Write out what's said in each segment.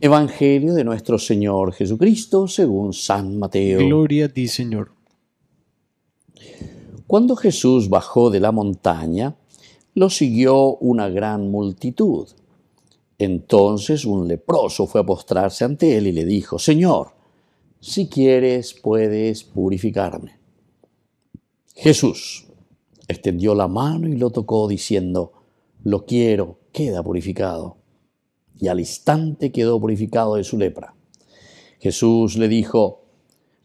Evangelio de nuestro Señor Jesucristo según San Mateo. Gloria a ti, Señor. Cuando Jesús bajó de la montaña, lo siguió una gran multitud. Entonces un leproso fue a postrarse ante él y le dijo, Señor, si quieres puedes purificarme. Jesús extendió la mano y lo tocó diciendo, lo quiero, queda purificado y al instante quedó purificado de su lepra. Jesús le dijo,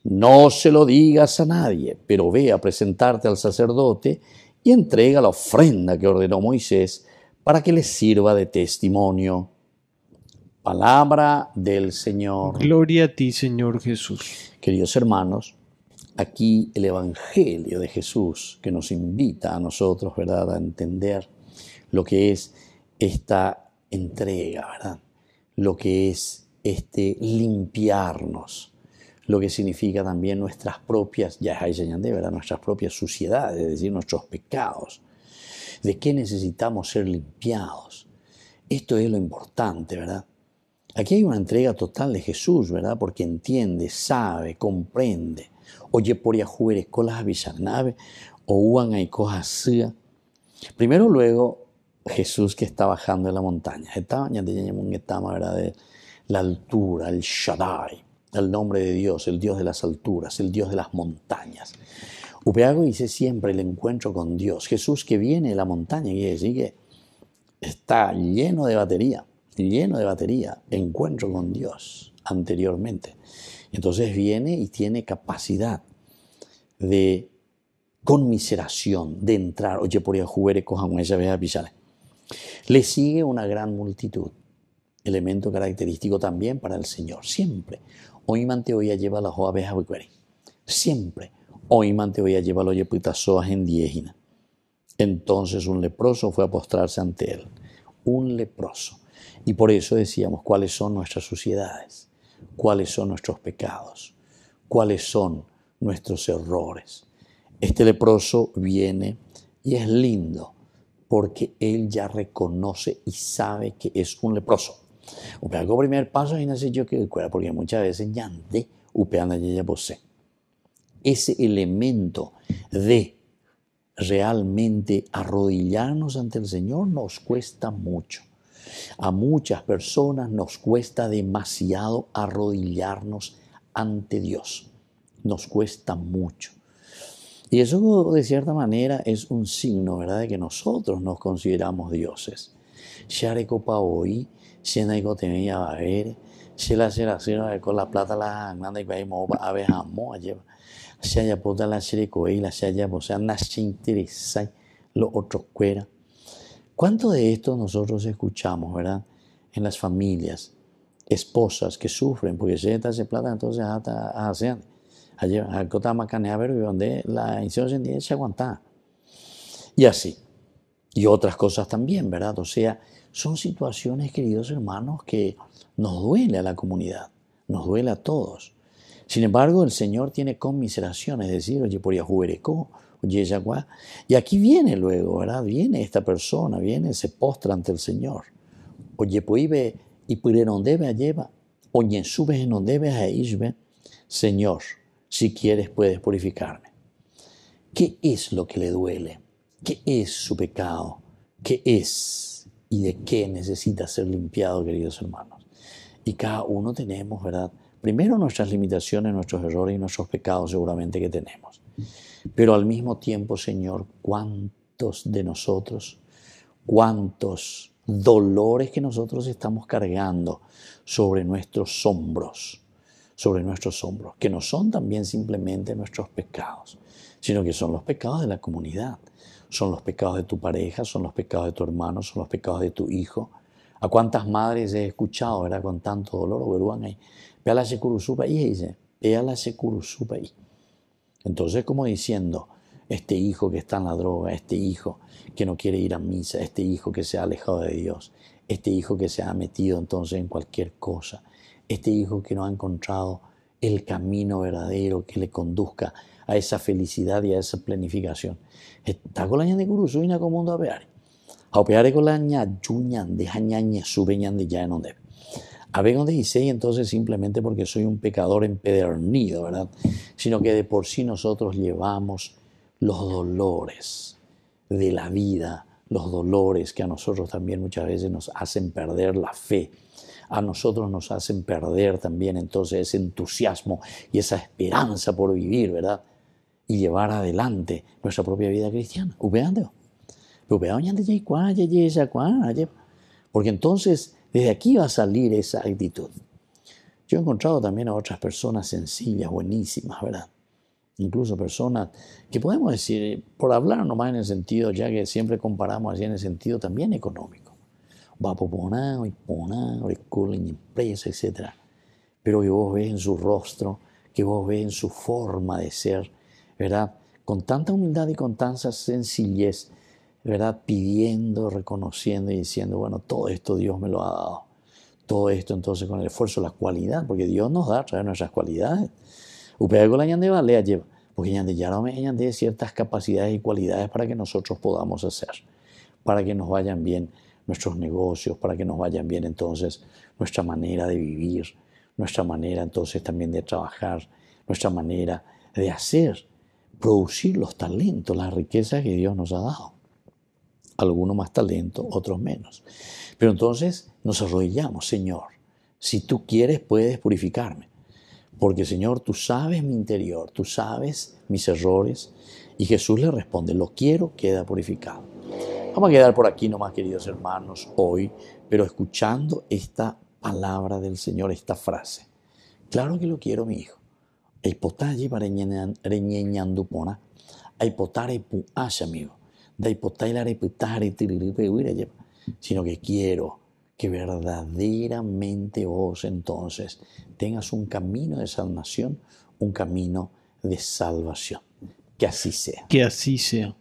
no se lo digas a nadie, pero ve a presentarte al sacerdote y entrega la ofrenda que ordenó Moisés para que le sirva de testimonio. Palabra del Señor. Gloria a ti, Señor Jesús. Queridos hermanos, aquí el Evangelio de Jesús que nos invita a nosotros, ¿verdad?, a entender lo que es esta entrega, ¿verdad? Lo que es este limpiarnos, lo que significa también nuestras propias, ya de ¿verdad? Nuestras propias suciedades, es decir, nuestros pecados. ¿De qué necesitamos ser limpiados? Esto es lo importante, ¿verdad? Aquí hay una entrega total de Jesús, ¿verdad? Porque entiende, sabe, comprende. Oye, por Yahuere, colas o uan hay cosas Primero, luego, Jesús que está bajando en la montaña. ¿verdad? De la altura, el Shaddai, el nombre de Dios, el Dios de las alturas, el Dios de las montañas. Upeago dice siempre el encuentro con Dios. Jesús que viene de la montaña, y decir que está lleno de batería, lleno de batería, encuentro con Dios anteriormente. Entonces viene y tiene capacidad de conmiseración, de entrar, oye, por jugar cojamos esa vez a pisar. Le sigue una gran multitud, elemento característico también para el Señor. Siempre, hoy manteoía lleva la a beja Siempre, hoy manteoía lleva lo yepitazoas en diegina. Entonces un leproso fue a postrarse ante él. Un leproso. Y por eso decíamos cuáles son nuestras suciedades, cuáles son nuestros pecados, cuáles son nuestros errores. Este leproso viene y es lindo porque él ya reconoce y sabe que es un leproso. Hago primer paso y nace yo que recuerda, porque muchas veces yante upeana ya Ese elemento de realmente arrodillarnos ante el Señor nos cuesta mucho. A muchas personas nos cuesta demasiado arrodillarnos ante Dios. Nos cuesta mucho. Y eso de cierta manera es un signo, ¿verdad?, de que nosotros nos consideramos dioses. Sharekopaoi, Shenaikotemia va a ver, Shela Seracera con la plata la ananda y a ver amo lleva. Shayapota la Sherekoei, la Shayapo, o sea, interesa lo otro cuera. ¿Cuánto de esto nosotros escuchamos, verdad? En las familias, esposas que sufren, porque se está se plata, entonces hasta ah, hacen. Ah, donde la se Y así. Y otras cosas también, ¿verdad? O sea, son situaciones, queridos hermanos, que nos duele a la comunidad, nos duele a todos. Sin embargo, el Señor tiene conmiseración, es decir, oye, por oye, Y aquí viene luego, ¿verdad? Viene esta persona, viene, se postra ante el Señor. Oye, poibe, pues, y a lleva, oye, subes en ve a Señor si quieres puedes purificarme. ¿Qué es lo que le duele? ¿Qué es su pecado? ¿Qué es y de qué necesita ser limpiado, queridos hermanos? Y cada uno tenemos, ¿verdad? Primero nuestras limitaciones, nuestros errores y nuestros pecados seguramente que tenemos. Pero al mismo tiempo, Señor, ¿cuántos de nosotros, cuántos dolores que nosotros estamos cargando sobre nuestros hombros? sobre nuestros hombros, que no son también simplemente nuestros pecados, sino que son los pecados de la comunidad, son los pecados de tu pareja, son los pecados de tu hermano, son los pecados de tu hijo. ¿A cuántas madres he escuchado, verdad, con tanto dolor? verúan ahí. Ve a la y dice, ve la Entonces, como diciendo, este hijo que está en la droga, este hijo que no quiere ir a misa, este hijo que se ha alejado de Dios, este hijo que se ha metido entonces en cualquier cosa, este hijo que no ha encontrado el camino verdadero que le conduzca a esa felicidad y a esa planificación. Está con la ña de guru, soy una a A con la ña, yuñan, de ñaña, subeñan de ya en donde. A ver dónde dice, y entonces simplemente porque soy un pecador empedernido, ¿verdad? Sino que de por sí nosotros llevamos los dolores de la vida, los dolores que a nosotros también muchas veces nos hacen perder la fe, a nosotros nos hacen perder también entonces ese entusiasmo y esa esperanza por vivir, ¿verdad? Y llevar adelante nuestra propia vida cristiana. Porque entonces desde aquí va a salir esa actitud. Yo he encontrado también a otras personas sencillas, buenísimas, ¿verdad? incluso personas que podemos decir, eh, por hablar nomás en el sentido, ya que siempre comparamos así en el sentido también económico, va va y escuela en empresa, etc. Pero que vos ves en su rostro, que vos ves en su forma de ser, ¿verdad? Con tanta humildad y con tanta sencillez, ¿verdad? Pidiendo, reconociendo y diciendo, bueno, todo esto Dios me lo ha dado. Todo esto entonces con el esfuerzo, la cualidad, porque Dios nos da a través nuestras cualidades la va, lea lleva, porque me de ciertas capacidades y cualidades para que nosotros podamos hacer, para que nos vayan bien nuestros negocios, para que nos vayan bien entonces nuestra manera de vivir, nuestra manera entonces también de trabajar, nuestra manera de hacer, producir los talentos, las riquezas que Dios nos ha dado. Algunos más talento, otros menos. Pero entonces nos arrodillamos, Señor, si tú quieres puedes purificarme. Porque Señor, tú sabes mi interior, tú sabes mis errores. Y Jesús le responde, lo quiero, queda purificado. Vamos a quedar por aquí nomás, queridos hermanos, hoy, pero escuchando esta palabra del Señor, esta frase. Claro que lo quiero, mi hijo. Sino que quiero que verdaderamente vos entonces tengas un camino de salvación, un camino de salvación. Que así sea. Que así sea.